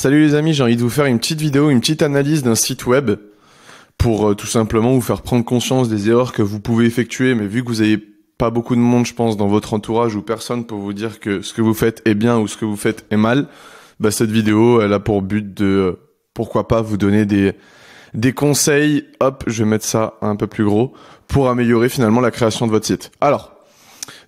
Salut les amis, j'ai envie de vous faire une petite vidéo, une petite analyse d'un site web pour euh, tout simplement vous faire prendre conscience des erreurs que vous pouvez effectuer, mais vu que vous n'avez pas beaucoup de monde, je pense, dans votre entourage ou personne pour vous dire que ce que vous faites est bien ou ce que vous faites est mal, bah, cette vidéo, elle a pour but de, euh, pourquoi pas, vous donner des, des conseils, hop, je vais mettre ça un peu plus gros, pour améliorer finalement la création de votre site. Alors,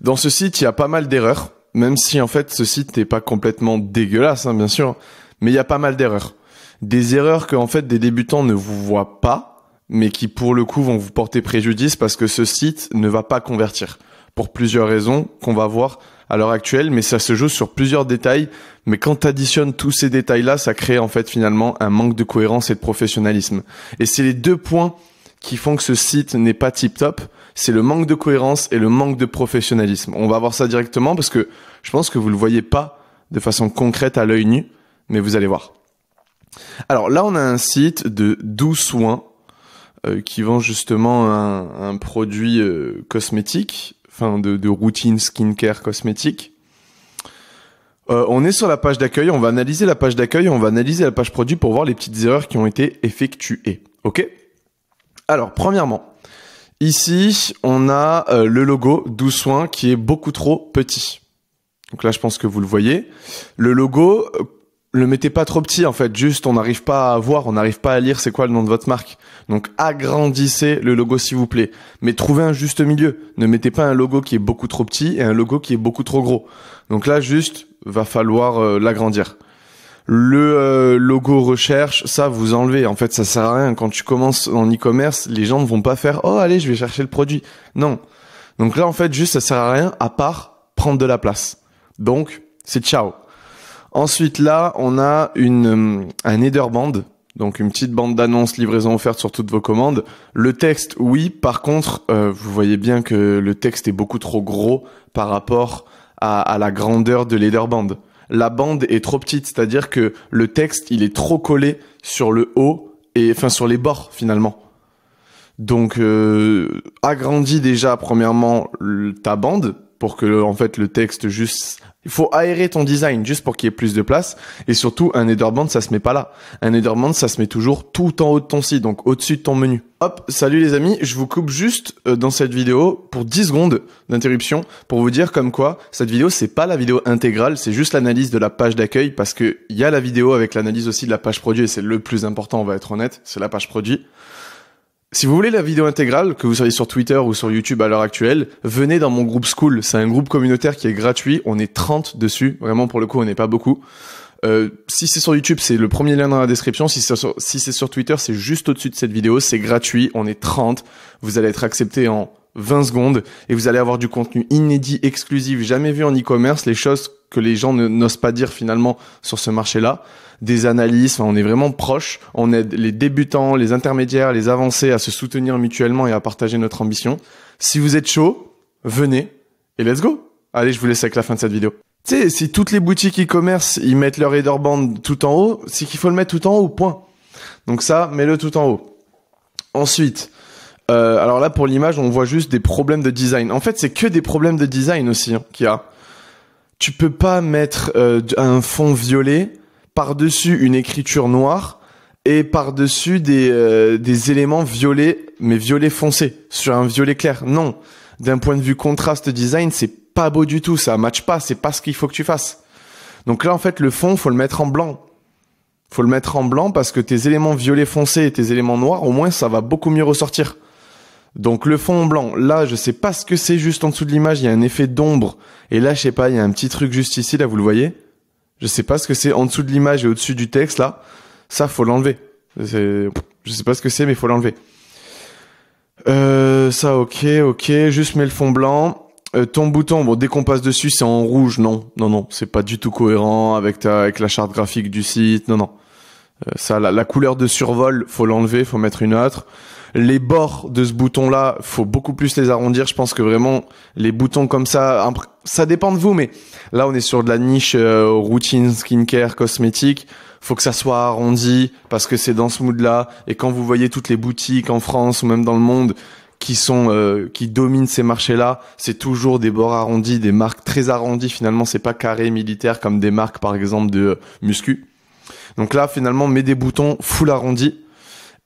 dans ce site, il y a pas mal d'erreurs, même si en fait ce site n'est pas complètement dégueulasse, hein, bien sûr, mais il y a pas mal d'erreurs. Des erreurs que, en fait, des débutants ne vous voient pas, mais qui, pour le coup, vont vous porter préjudice parce que ce site ne va pas convertir. Pour plusieurs raisons qu'on va voir à l'heure actuelle, mais ça se joue sur plusieurs détails. Mais quand tu additionnes tous ces détails-là, ça crée, en fait, finalement, un manque de cohérence et de professionnalisme. Et c'est les deux points qui font que ce site n'est pas tip top, c'est le manque de cohérence et le manque de professionnalisme. On va voir ça directement parce que je pense que vous le voyez pas de façon concrète à l'œil nu, mais vous allez voir. Alors là, on a un site de Doux soins euh, qui vend justement un, produit euh, cosmétique, enfin de, routine skincare cosmétique. Euh, on est sur la page d'accueil, on va analyser la page d'accueil, on va analyser la page produit pour voir les petites erreurs qui ont été effectuées. Ok Alors, premièrement, ici, on a le logo Doux soins qui est beaucoup trop petit. Donc là, je pense que vous le voyez. Le logo le mettez pas trop petit en fait, juste on n'arrive pas à voir, on n'arrive pas à lire c'est quoi le nom de votre marque. Donc agrandissez le logo s'il vous plaît, mais trouvez un juste milieu. Ne mettez pas un logo qui est beaucoup trop petit et un logo qui est beaucoup trop gros. Donc là juste va falloir euh, l'agrandir. Le euh, logo recherche, ça vous enlevez. En fait, ça sert à rien quand tu commences en e-commerce, les gens ne vont pas faire "Oh allez, je vais chercher le produit." Non. Donc là en fait, juste ça sert à rien à part prendre de la place. Donc, c'est ciao. Ensuite, là, on a une, euh, un header band. Donc une petite bande d'annonces, livraison offerte sur toutes vos commandes. Le texte, oui. Par contre, euh, vous voyez bien que le texte est beaucoup trop gros par rapport à, la grandeur de band. La bande est trop petite, c'est-à-dire que le texte, il est trop collé sur le haut et enfin sur les bords finalement. Donc euh, agrandis déjà premièrement ta bande pour que en fait le texte juste il faut aérer ton design juste pour qu'il y ait plus de place et surtout un band, ça se met pas là un band, ça se met toujours tout en haut de ton site donc au-dessus de ton menu hop salut les amis je vous coupe juste euh, dans cette vidéo pour 10 secondes d'interruption pour vous dire comme quoi cette vidéo c'est pas la vidéo intégrale c'est juste l'analyse de la page d'accueil parce que il y a la vidéo avec l'analyse aussi de la page produit et c'est le plus important on va être honnête c'est la page produit si vous voulez la vidéo intégrale, que vous soyez sur Twitter ou sur YouTube à l'heure actuelle, venez dans mon groupe School. C'est un groupe communautaire qui est gratuit. On est 30 dessus. Vraiment, pour le coup, on n'est pas beaucoup. Euh, si c'est sur YouTube, c'est le premier lien dans la description. Si c'est sur, sur Twitter, c'est juste au-dessus de cette vidéo. C'est gratuit. On est 30. Vous allez être accepté en 20 secondes et vous allez avoir du contenu inédit, exclusif, jamais vu en e-commerce, les choses que les gens n'osent pas dire finalement sur ce marché-là, des analyses, on est vraiment proche, on aide les débutants, les intermédiaires, les avancés à se soutenir mutuellement et à partager notre ambition. Si vous êtes chaud, venez et let's go. Allez, je vous laisse avec la fin de cette vidéo. Tu sais, si toutes les boutiques e-commerce, ils mettent leur header tout en haut, c'est qu'il faut le mettre tout en haut, point. Donc ça, mets-le tout en haut. Ensuite, euh, alors là, pour l'image, on voit juste des problèmes de design. En fait, c'est que des problèmes de design aussi qu'il y a. Tu peux pas mettre euh, un fond violet par-dessus une écriture noire et par-dessus euh, des, éléments violets, mais violets foncés, sur un violet clair. Non. D'un point de vue contraste design, c'est pas beau du tout, ça match pas, c'est pas ce qu'il faut que tu fasses. Donc là, en fait, le fond, faut le mettre en blanc faut le mettre en blanc parce que tes éléments violets foncés et tes éléments noirs, au moins ça va beaucoup mieux ressortir. Donc le fond blanc, là je sais pas ce que c'est juste en dessous de l'image, il y a un effet d'ombre. Et là je sais pas, il y a un petit truc juste ici, là vous le voyez. Je sais pas ce que c'est en dessous de l'image et au-dessus du texte là. Ça faut l'enlever. Je sais pas ce que c'est mais faut l'enlever. Euh, ça ok, ok, juste mets le fond blanc. Euh, ton bouton, bon dès qu'on passe dessus c'est en rouge, non, non, non, c'est pas du tout cohérent avec, ta, avec la charte graphique du site, non, non. Euh, ça, la, couleur de survol, faut l'enlever, faut mettre une autre. Les bords de ce bouton-là, faut beaucoup plus les arrondir. Je pense que vraiment, les boutons comme ça, ça dépend de vous, mais là, on est sur de la niche euh, routine, skincare, cosmétique. Faut que ça soit arrondi parce que c'est dans ce mood-là. Et quand vous voyez toutes les boutiques en France ou même dans le monde qui sont euh, qui dominent ces marchés-là, c'est toujours des bords arrondis, des marques très arrondies. Finalement, c'est pas carré militaire comme des marques par exemple de muscu. Donc là, finalement, mets des boutons full arrondi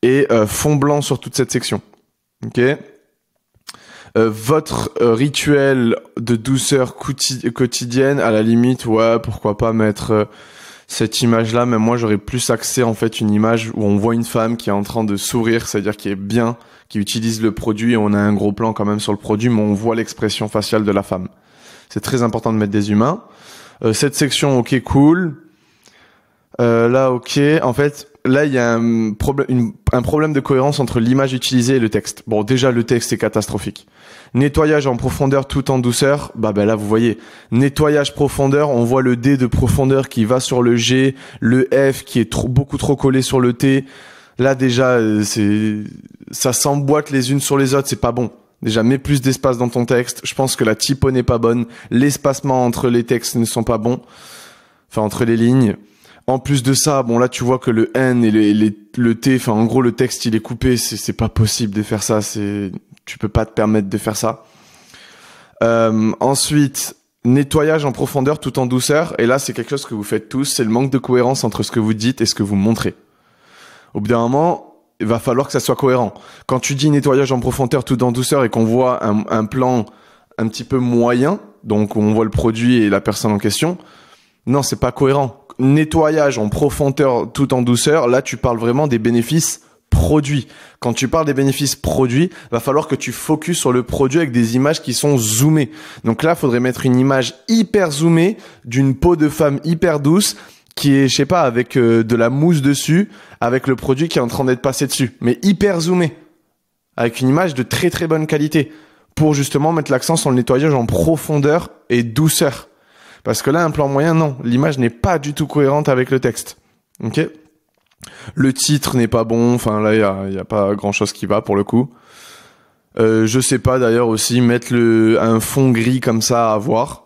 et euh, fond blanc sur toute cette section. Ok euh, votre euh, rituel de douceur quotidienne, à la limite, ouais, pourquoi pas mettre cette image-là, mais moi j'aurais plus accès en fait une image où on voit une femme qui est en train de sourire, c'est-à-dire qui est bien, qui utilise le produit et on a un gros plan quand même sur le produit, mais on voit l'expression faciale de la femme. C'est très important de mettre des humains. cette section, ok, cool. Euh, là, ok. En fait, là, il y a un, problème, de cohérence entre l'image utilisée et le texte. Bon, déjà, le texte est catastrophique. Nettoyage en profondeur tout en douceur, bah, bah là, vous voyez. Nettoyage profondeur, on voit le D de profondeur qui va sur le G, le F qui est trop, beaucoup trop collé sur le T. Là, déjà, euh, c'est ça s'emboîte les unes sur les autres, c'est pas bon. Déjà, mets plus d'espace dans ton texte. Je pense que la typo n'est pas bonne. L'espacement entre les textes ne sont pas bons. Enfin, entre les lignes. En plus de ça, bon là tu vois que le N et les, le T, enfin en gros le texte il est coupé, c'est pas possible de faire ça, c'est tu peux pas te permettre de faire ça. Euh, ensuite, nettoyage en profondeur tout en douceur. Et là, c'est quelque chose que vous faites tous, c'est le manque de cohérence entre ce que vous dites et ce que vous montrez. Au bout d'un moment, il va falloir que ça soit cohérent. Quand tu dis nettoyage en profondeur tout en douceur et qu'on voit un, un, plan un petit peu moyen, donc on voit le produit et la personne en question, non, c'est pas cohérent nettoyage en profondeur tout en douceur, là tu parles vraiment des bénéfices produits. Quand tu parles des bénéfices produits, va falloir que tu focuses sur le produit avec des images qui sont zoomées. Donc là, il faudrait mettre une image hyper zoomée d'une peau de femme hyper douce qui est, je sais pas, avec euh, de la mousse dessus, avec le produit qui est en train d'être passé dessus, mais hyper zoomé, avec une image de très très bonne qualité, pour justement mettre l'accent sur le nettoyage en profondeur et douceur. Parce que là, un plan moyen, non, l'image n'est pas du tout cohérente avec le texte. Ok Le titre n'est pas bon. Enfin, là, il y a, pas grand chose qui va pour le coup. Euh, je sais pas d'ailleurs aussi mettre le, un fond gris comme ça à voir.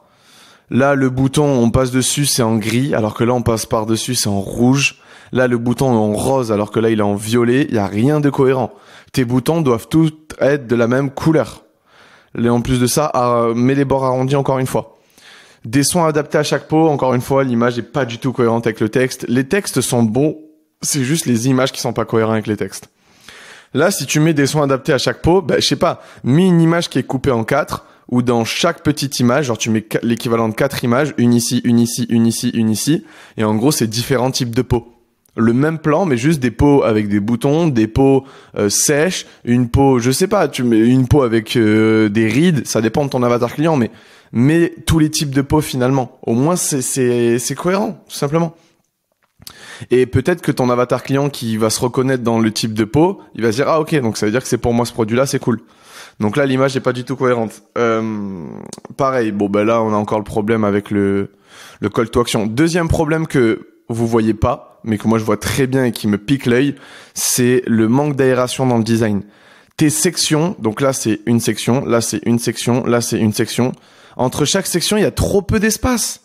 Là, le bouton, on passe dessus, c'est en gris, alors que là, on passe par dessus, c'est en rouge. Là, le bouton est en rose, alors que là, il est en violet. Il y a rien de cohérent. Tes boutons doivent tous être de la même couleur. Et en plus de ça, ah, mets les bords arrondis encore une fois. Des soins adaptés à chaque peau. Encore une fois, l'image est pas du tout cohérente avec le texte. Les textes sont bons. C'est juste les images qui sont pas cohérentes avec les textes. Là, si tu mets des soins adaptés à chaque peau, ben je sais pas, mets une image qui est coupée en quatre, ou dans chaque petite image, genre tu mets l'équivalent de quatre images, une ici, une ici, une ici, une ici, et en gros c'est différents types de peaux le même plan, mais juste des peaux avec des boutons, des peaux sèches, une peau, je sais pas, tu mets une peau avec euh, des rides, ça dépend de ton avatar client, mais mais tous les types de peaux finalement. Au moins c'est c'est cohérent, tout simplement. Et peut-être que ton avatar client qui va se reconnaître dans le type de peau, il va se dire ah ok donc ça veut dire que c'est pour moi ce produit là, c'est cool. Donc là l'image n'est pas du tout cohérente. Euh, pareil, bon ben là on a encore le problème avec le le call to action. Deuxième problème que vous voyez pas, mais que moi je vois très bien et qui me pique l'œil, c'est le manque d'aération dans le design. Tes sections, donc là c'est une section, là c'est une section, là c'est une section. Entre chaque section, il y a trop peu d'espace.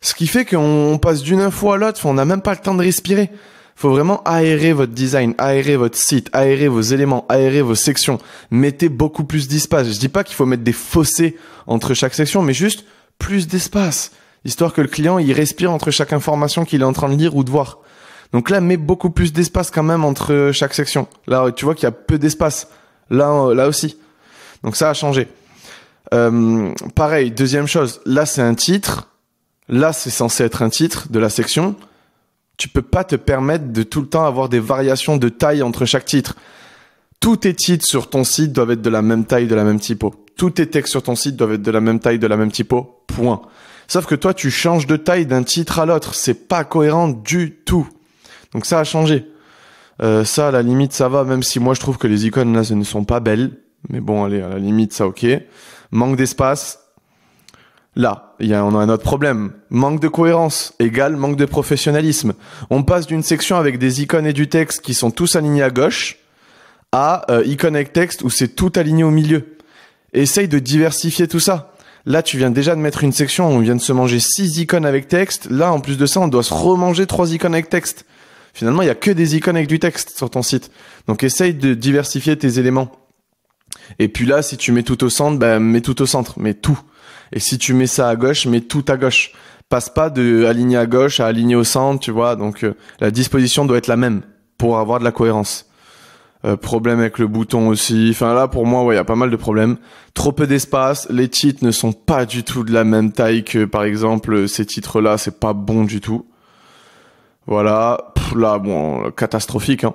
Ce qui fait qu'on passe d'une info à l'autre, on n'a même pas le temps de respirer. Il Faut vraiment aérer votre design, aérer votre site, aérer vos éléments, aérer vos sections. Mettez beaucoup plus d'espace. Je ne dis pas qu'il faut mettre des fossés entre chaque section, mais juste plus d'espace histoire que le client il respire entre chaque information qu'il est en train de lire ou de voir. Donc là, mets beaucoup plus d'espace quand même entre chaque section. Là, tu vois qu'il y a peu d'espace. Là, euh, là aussi. Donc ça a changé. Euh, pareil, deuxième chose. Là, c'est un titre. Là, c'est censé être un titre de la section. Tu peux pas te permettre de tout le temps avoir des variations de taille entre chaque titre. Tous tes titres sur ton site doivent être de la même taille, de la même typo. Tous tes textes sur ton site doivent être de la même taille, de la même typo. Point. Sauf que toi, tu changes de taille d'un titre à l'autre. C'est pas cohérent du tout. Donc ça a changé. Euh, ça, à la limite, ça va, même si moi je trouve que les icônes là, ce ne sont pas belles. Mais bon, allez, à la limite, ça ok. Manque d'espace. Là, y a, on a un autre problème. Manque de cohérence égale manque de professionnalisme. On passe d'une section avec des icônes et du texte qui sont tous alignés à gauche à euh, avec texte où c'est tout aligné au milieu. Essaye de diversifier tout ça. Là, tu viens déjà de mettre une section où on vient de se manger six icônes avec texte. Là, en plus de ça, on doit se remanger trois icônes avec texte. Finalement, il n'y a que des icônes avec du texte sur ton site. Donc, essaye de diversifier tes éléments. Et puis là, si tu mets tout au centre, ben, mets tout au centre, mets tout. Et si tu mets ça à gauche, mets tout à gauche. Passe pas de aligner à gauche à aligner au centre, tu vois. Donc, euh, la disposition doit être la même pour avoir de la cohérence. Euh, problème avec le bouton aussi. Enfin là, pour moi, il y a pas mal de problèmes. Trop peu d'espace. Les titres ne sont pas du tout de la même taille que, par exemple, ces titres-là. C'est pas bon du tout. Voilà. là, bon, catastrophique. Hein.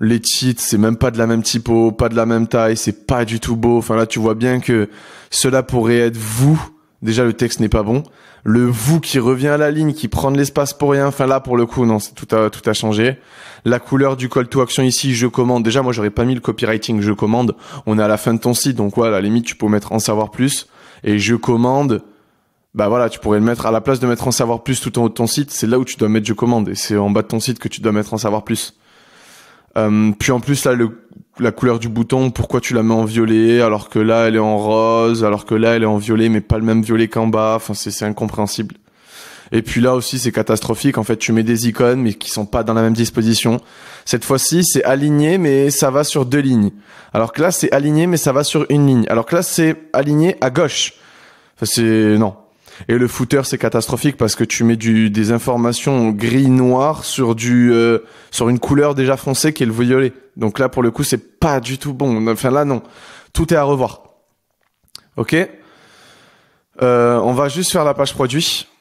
Les titres, c'est même pas de la même typo, pas de la même taille. C'est pas du tout beau. Enfin là, tu vois bien que cela pourrait être vous Déjà, le texte n'est pas bon. Le vous qui revient à la ligne, qui prend de l'espace pour rien. Enfin là, pour le coup, non, tout a tout a changé. La couleur du call to action ici, je commande. Déjà, moi, j'aurais pas mis le copywriting, je commande. On est à la fin de ton site, donc voilà, à la limite, tu peux mettre en savoir plus. Et je commande. Bah voilà, tu pourrais le mettre à la place de mettre en savoir plus tout en haut de ton site. C'est là où tu dois mettre je commande. Et c'est en bas de ton site que tu dois mettre en savoir plus. Euh, puis en plus là, le la couleur du bouton, pourquoi tu la mets en violet alors que là elle est en rose, alors que là elle est en violet mais pas le même violet qu'en bas, enfin c'est incompréhensible. Et puis là aussi c'est catastrophique, en fait tu mets des icônes mais qui sont pas dans la même disposition. Cette fois-ci c'est aligné mais ça va sur deux lignes. Alors que là c'est aligné mais ça va sur une ligne. Alors que là c'est aligné à gauche. Enfin c'est... non, et le footer, c'est catastrophique parce que tu mets du, des informations gris-noir sur du, euh, sur une couleur déjà foncée qui est le violet. Donc là, pour le coup, c'est pas du tout bon. Enfin là, non. Tout est à revoir. Ok. Euh, on va juste faire la page produit.